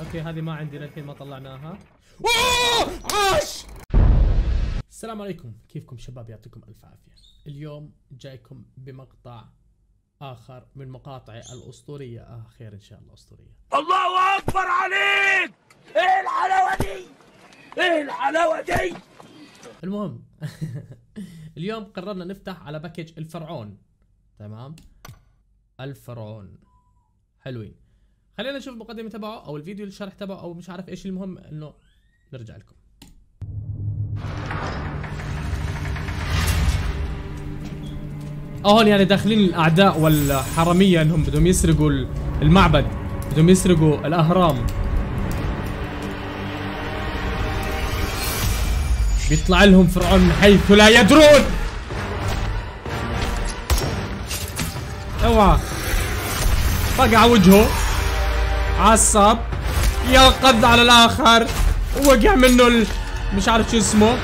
اوكي هذه ما عندي للحين ما طلعناها اوه عاش السلام عليكم كيفكم شباب يعطيكم الف عافيه اليوم جايكم بمقطع اخر من مقاطعي الاسطوريه آه خير ان شاء الله اسطوريه الله اكبر عليك ايه الحلاوه دي ايه الحلاوه دي المهم اليوم قررنا نفتح على باكج الفرعون تمام الفرعون حلوين خلينا نشوف المقدمه تبعه او الفيديو الشرح تبعه او مش عارف ايش المهم انه نرجع لكم هون يعني داخلين الاعداء والحراميه انهم بدهم يسرقوا المعبد بدهم يسرقوا الاهرام بيطلع لهم فرعون من حيث لا يدرون اوعى بقع وجهه عصب يقض على الاخر وقع منه ال... مش عارف شو اسمه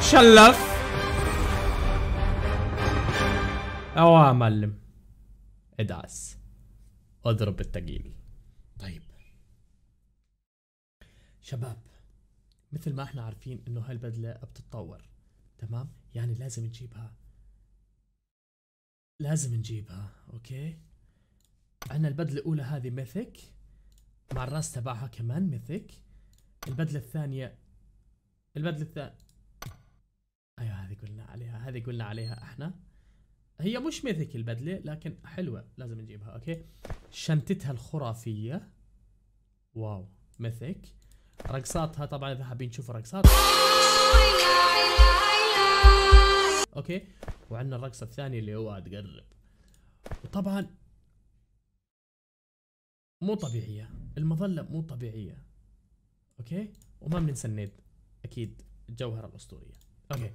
شلف اوه يا معلم ادعس اضرب التقيل طيب شباب مثل ما احنا عارفين انه هالبدلة بتتطور تمام يعني لازم نجيبها لازم نجيبها اوكي عندنا البدله الاولى هذه ميثيك مع الراس تبعها كمان ميثيك البدله الثانيه البدله الثانيه ايوه هذه قلنا عليها هذه قلنا عليها احنا هي مش ميثيك البدله لكن حلوه لازم نجيبها اوكي شنتتها الخرافيه واو ميثيك رقصاتها طبعا اذا حابين تشوفوا رقصات اوكي وعندنا الرقصه الثانيه اللي هو تقرب وطبعا مو طبيعيه المظله مو طبيعيه اوكي وما بننسى النيد اكيد الجوهره الاسطوريه اوكي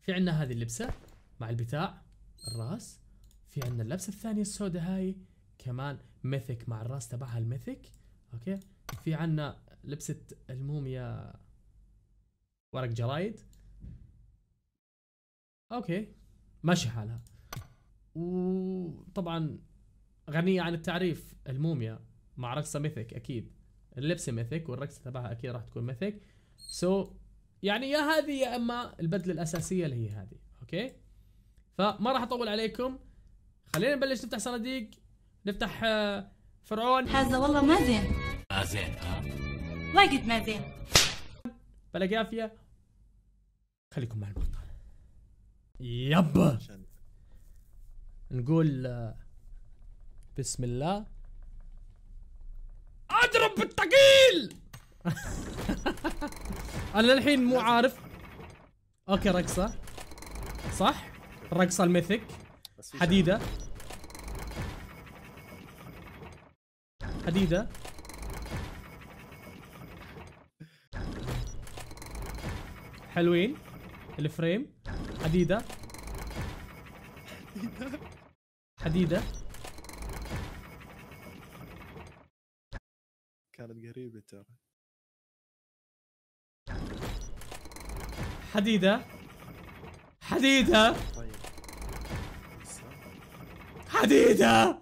في عندنا هذه اللبسه مع البتاع الراس في عندنا اللبسه الثانيه السوداء هاي كمان ميثك مع الراس تبعها الميثك اوكي في عندنا لبسه الموميا ورق جرايد اوكي ماشي حالها وطبعا غنيه عن التعريف الموميا مع رقصه ميثك اكيد اللبسه ميثك والرقصه تبعها اكيد راح تكون ميثك سو so, يعني يا هذه يا اما البدله الاساسيه اللي هي هذه اوكي فما راح اطول عليكم خلينا نبلش نفتح صناديق نفتح آه، فرعون هذا والله ما زين ما زين ها واجد ما زين بلا قافيه خليكم مع المقطع يب نقول آه، بسم الله اضرب بالثقيل انا للحين مو عارف اوكي رقصه صح الرقصه الميثك حديده حديده حلوين الفريم حديده حديده كانت قريبه ترى حديده حديده طيب. حديده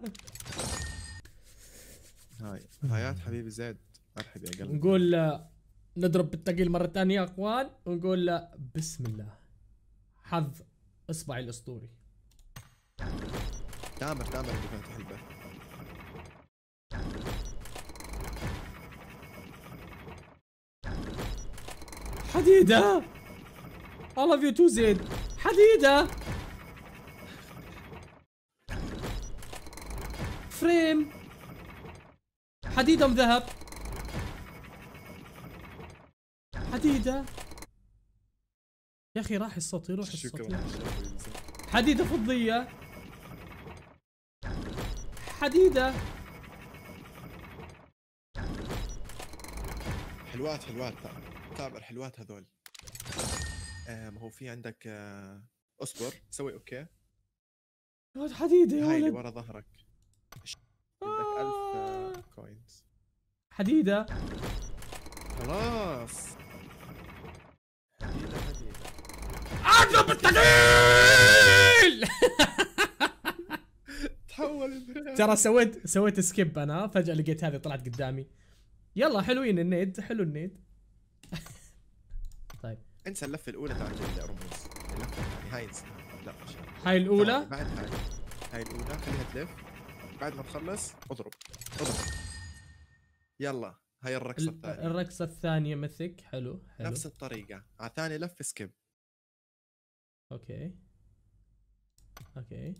هاي هايات حبيبي زيد ارحب يا قلبي نقول آه، نضرب بالتقيل مره ثانيه يا اخوان ونقول آه، بسم الله حظ اصبعي الاسطوري تامر تامر اللي كانت البث حديدة I love you too زيد حديدة فريم حديدة ذهب حديدة يا اخي راح الصوت يروح الصوت حديدة فضية حديدة حلوات حلوات تابع الحلوات هذول آه ما هو في عندك آه اصبر سوي اوكي حديدة يا هاي اللي ولد ورا ظهرك آه. عندك 1000 كوينز آه، حديدة خلاص حديدة حديدة اعجب الثقيل تحول ترى سويت سويت سكيب انا فجأة لقيت هذه طلعت قدامي يلا حلوين النيد حلو النيد انسى اللفه الاولى تاع الرموز اللفه هاي انسى لا هاي الاولى طيب، بعد هاي هاي الاولى خليها تلف بعد ما تخلص اضرب اضرب يلا هاي الرقصه الثانيه الرقصه الثانيه مثك حلو حلو نفس الطريقه على ثاني لف سكيب اوكي اوكي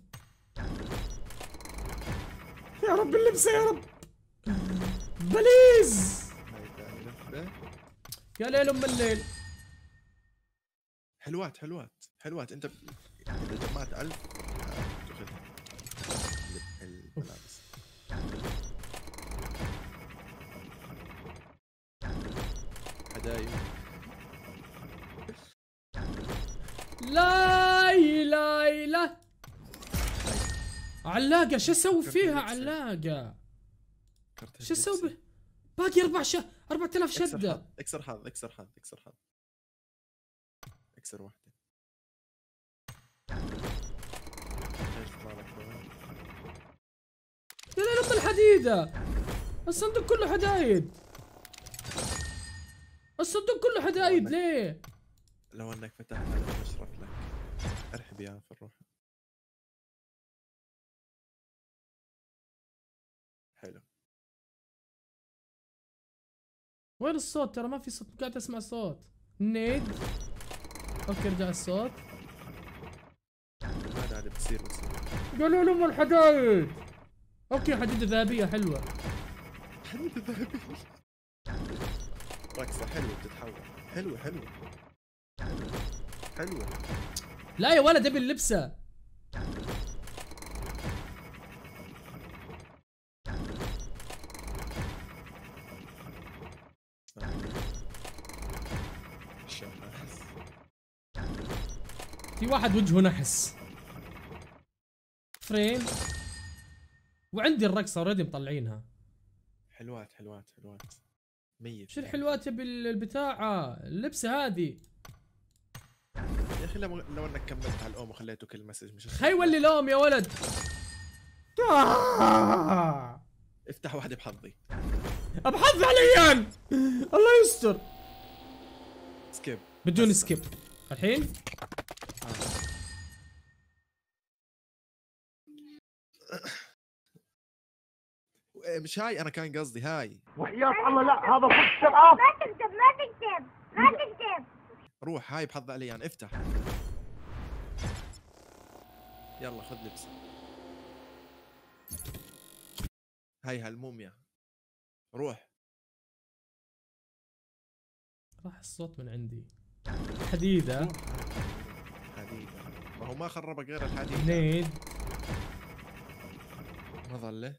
يا رب اللبسه يا رب بليز يا ليل ام الليل حلوات حلوات حلوات انت يعني اذا جمعت 1000 الملابس هدايا لا لا لا علاقة شو اسوي فيها علاقة؟ شو اسوي؟ باقي اربع ش 4000 شدة اكسر حظ اكسر حظ اكسر حظ اكسر واحده يا ليلة الحديدة الصندوق كله حدايد الصندوق كله حدايد ليه؟ لو انك فتحت هذا اشرح لك ارحب يا فروح الروح حلو وين الصوت ترى ما في صوت قاعد اسمع صوت نيد اوكي رجع الصوت هذا اللي بتصير قالوا لهم الحدايد اوكي حديد ذهبيه حلوه حديد ذهبيه ركزه حلوه بتتحول حلوه حلوه حلوه لا يا ولد ابي اللبسه واحد وجهه نحس فريم وعندي الرقصه اوريدي مطلعينها حلوات حلوات حلوات ميت شو الحلوات يا بالبتاعه اللبسه هذه يا اخي لو لو انك كملت على الام وخليته كل مسج مش خي ولي لوم يا ولد افتح واحده بحظي بحظي عليان الله يستر سكيب بدون سكيب الحين مش هاي انا كان قصدي هاي وحياة الله لا هذا صدق ما تكتب ما تكتب ما تكتب روح هاي بحظ علي يعني افتح يلا خذ لبس هاي هالموميا روح راح الصوت من عندي حديدة حديدة ما هو ما خربك غير الحديدة نيد مظله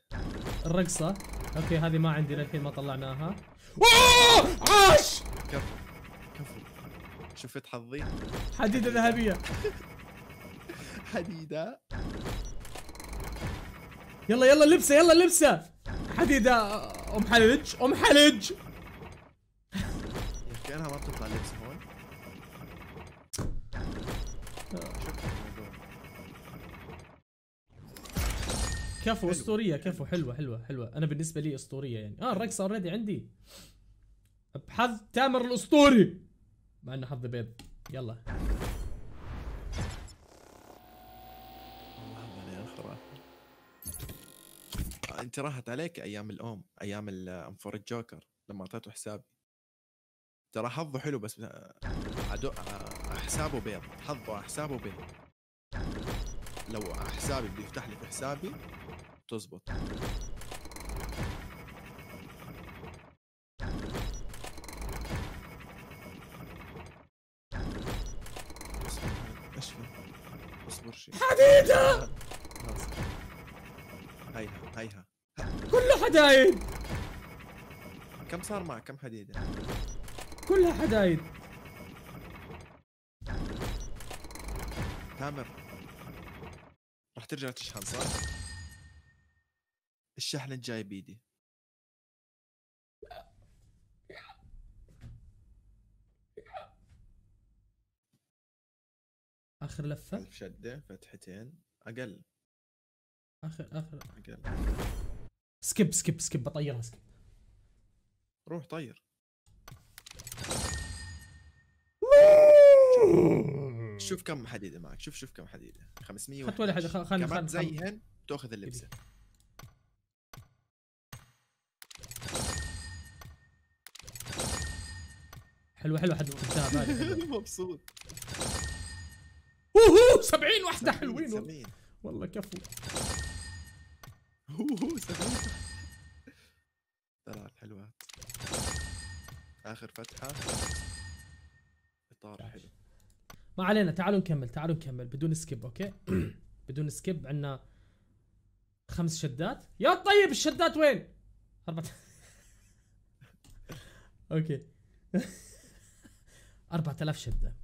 الرقصه اوكي هذه ما عندي للحين ما طلعناها اوه عاش كفو كفو شفت حظي حديده ذهبيه حديده يلا يلا لبسه يلا لبسه حديده ام حلج ام حلج كانها ما بتطلع لبسه كفو اسطوريه كفو حلوه حلوه حلوه انا بالنسبه لي اسطوريه يعني اه الرقص اوريدي عندي بحظ تامر الاسطوري مع انه حظي بيض يلا آه، انت راحت عليك ايام الام ايام انفور الجوكر لما اعطيته حسابي ترى حظه حلو بس آه، عدو آه، حسابه بيض حظه حسابه بيض لو حسابي بيفتح لي في حسابي تظبط اصبر شيء حديدة هيها هيها كله حدايد كم صار معك كم حديدة كلها حدايد تامر رح ترجع تشحن صح؟ الشحن الجاي بيدي اخر لفه شده فتحتين اقل اخر اخر اقل سكيب سكيب سكيب بطيرها سكيب روح طير شوف كم حديده معك شوف شوف كم حديده 500 حط ولا حاجه خلينا نزين زيهن تاخذ اللبسه حلوه حلوه حد مبسوط اوه 70 واحده حلوين والله كفو اوه 70 ثلاث حلوات اخر فتحه اطار حلو ما علينا تعالوا نكمل تعالوا نكمل بدون سكيب اوكي بدون سكيب عندنا خمس شدات يا طيب الشدات وين؟ اربعة اوكي 4000 شده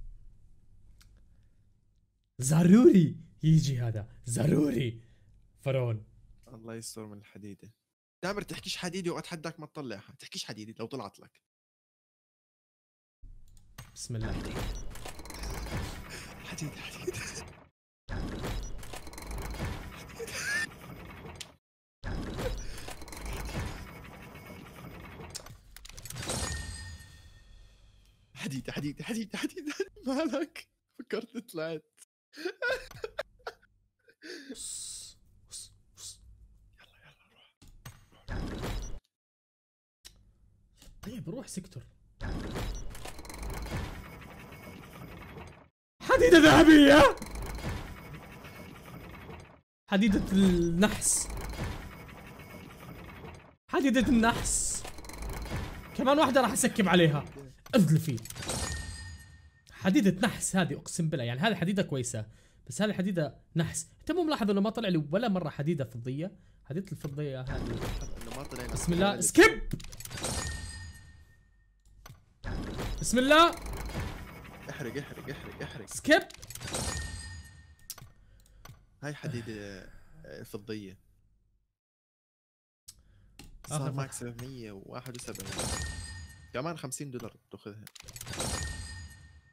ضروري يجي هذا ضروري فرعون الله يستر من الحديده تامر تحكيش حديده واتحداك ما تطلعها تحكيش حديده لو طلعت لك بسم الله حديد, حديد. تحديد تحديد تحديد تحديد مالك فكرت طلعت يلا يلا روح طيب روح سكتر حديدة ذهبية حديدة النحس حديدة النحس كمان واحدة راح اسكب عليها اذل فيه حديده نحس هذه اقسم بالله يعني هذه حديده كويسه بس هذه حديده نحس انت مو ملاحظ انه ما طلع لي ولا مره حديده فضيه حديده الفضيه هذه بسم الله سكيب بسم الله احرق احرق احرق احرق سكيب هاي حديده آه، فضيه صار معك 771 كمان 50 دولار تاخذها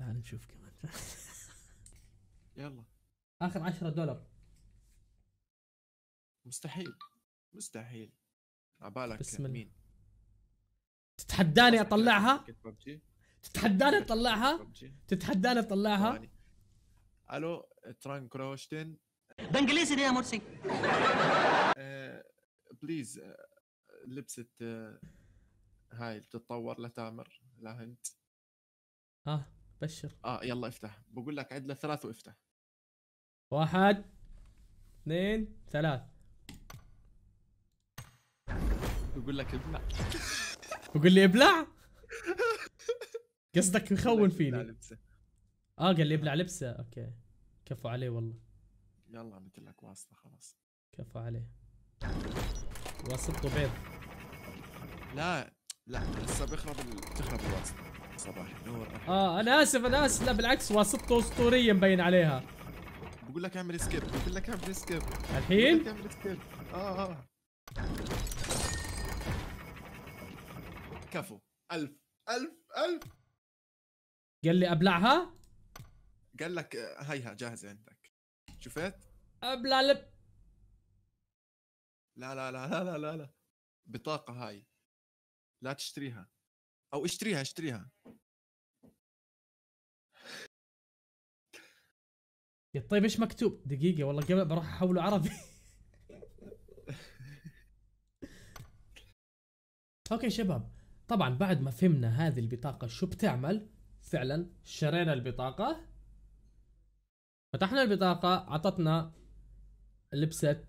تعال نشوف كمان يلا اخر 10 دولار مستحيل مستحيل عبالك بسم مين تتحداني اطلعها تتحداني اطلعها تتحداني اطلعها الو ترانكروشتن بانجليزي دي يا مرسي بليز آه، آه، لبسه آه، هاي بتتطور لتامر لهند ها بشر اه يلا افتح بقول لك عد لثلاث وافتح واحد اثنين ثلاث بقول لك ابلع بقول لي ابلع قصدك يخون فيني لبسه. اه قال لي ابلع لبسه اوكي كفو عليه والله يلا قلت لك واسطه خلاص كفو عليه واسطته بيض لا لا لسه بيخرب تخرب الواسطه صباح النور اه انا اسف انا اسف لا بالعكس واسطته اسطوريه مبين عليها بقول لك اعمل سكيب بقول لك اعمل سكيب الحين؟ اعمل سكيب اه اه كفو ألف ألف ألف قال لي أبلعها؟ قال لك آه، هيها جاهزة عندك شفت؟ أبلع لب لا لا لا لا لا لا بطاقة هاي لا تشتريها او اشتريها اشتريها طيب ايش مكتوب دقيقه والله قبل بروح احوله عربي اوكي شباب طبعا بعد ما فهمنا هذه البطاقه شو بتعمل فعلا شرينا البطاقه فتحنا البطاقه عطتنا لبسه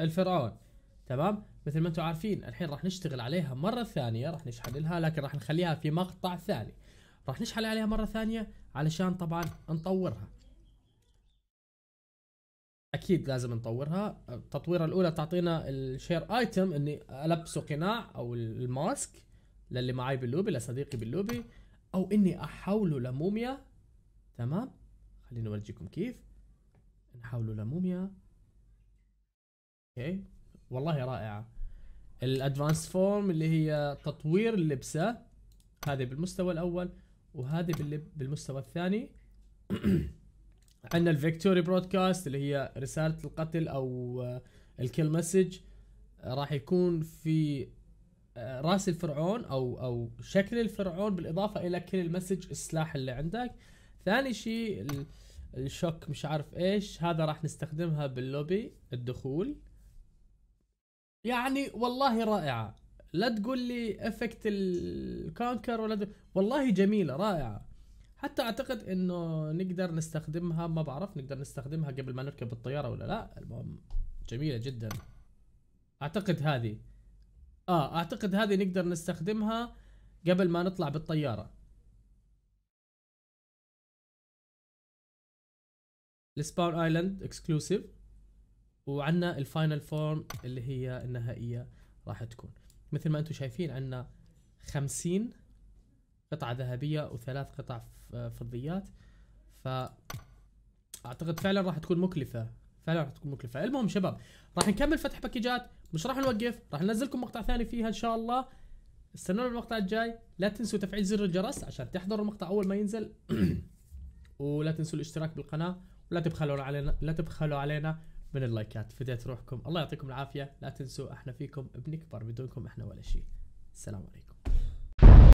الفرعون تمام مثل ما انتم عارفين الحين راح نشتغل عليها مره ثانيه راح نشحن لها لكن راح نخليها في مقطع ثاني راح نشحن عليها مره ثانيه علشان طبعا نطورها اكيد لازم نطورها التطويره الاولى تعطينا الشير ايتم اني البسه قناع او الماسك للي معي باللوبي لصديقي باللوبي او اني احوله لموميا تمام خليني اورجيكم كيف نحوله لموميا اوكي والله رائعه الادفانس فورم اللي هي تطوير اللبسه هذه بالمستوى الاول وهذه بالمستوى الثاني عندنا الفيكتوري برودكاست اللي هي رساله القتل او آه، الكل مسج آه، راح يكون في آه، راس الفرعون او او شكل الفرعون بالاضافه الى كل المسج السلاح اللي عندك ثاني شيء الشوك مش عارف ايش هذا راح نستخدمها باللوبي الدخول يعني والله رائعه لا تقول لي افكت الكونكر ولا والله جميله رائعه حتى اعتقد انه نقدر نستخدمها ما بعرف نقدر نستخدمها قبل ما نركب الطياره ولا لا المهم جميله جدا اعتقد هذه اه اعتقد هذه نقدر نستخدمها قبل ما نطلع بالطياره السباون ايلاند اكسكلوسيف وعندنا الفاينل فورم اللي هي النهائيه راح تكون مثل ما انتم شايفين عندنا 50 قطعه ذهبيه وثلاث قطع فضيات ف اعتقد فعلا راح تكون مكلفه فعلا راح تكون مكلفه المهم شباب راح نكمل فتح باكجات مش راح نوقف راح ننزل لكم مقطع ثاني فيها ان شاء الله استنونا المقطع الجاي لا تنسوا تفعيل زر الجرس عشان تحضروا المقطع اول ما ينزل ولا تنسوا الاشتراك بالقناه ولا تبخلوا علينا لا تبخلوا علينا من اللايكات فديت روحكم الله يعطيكم العافيه لا تنسوا احنا فيكم بنكبر بدونكم احنا ولا شيء السلام عليكم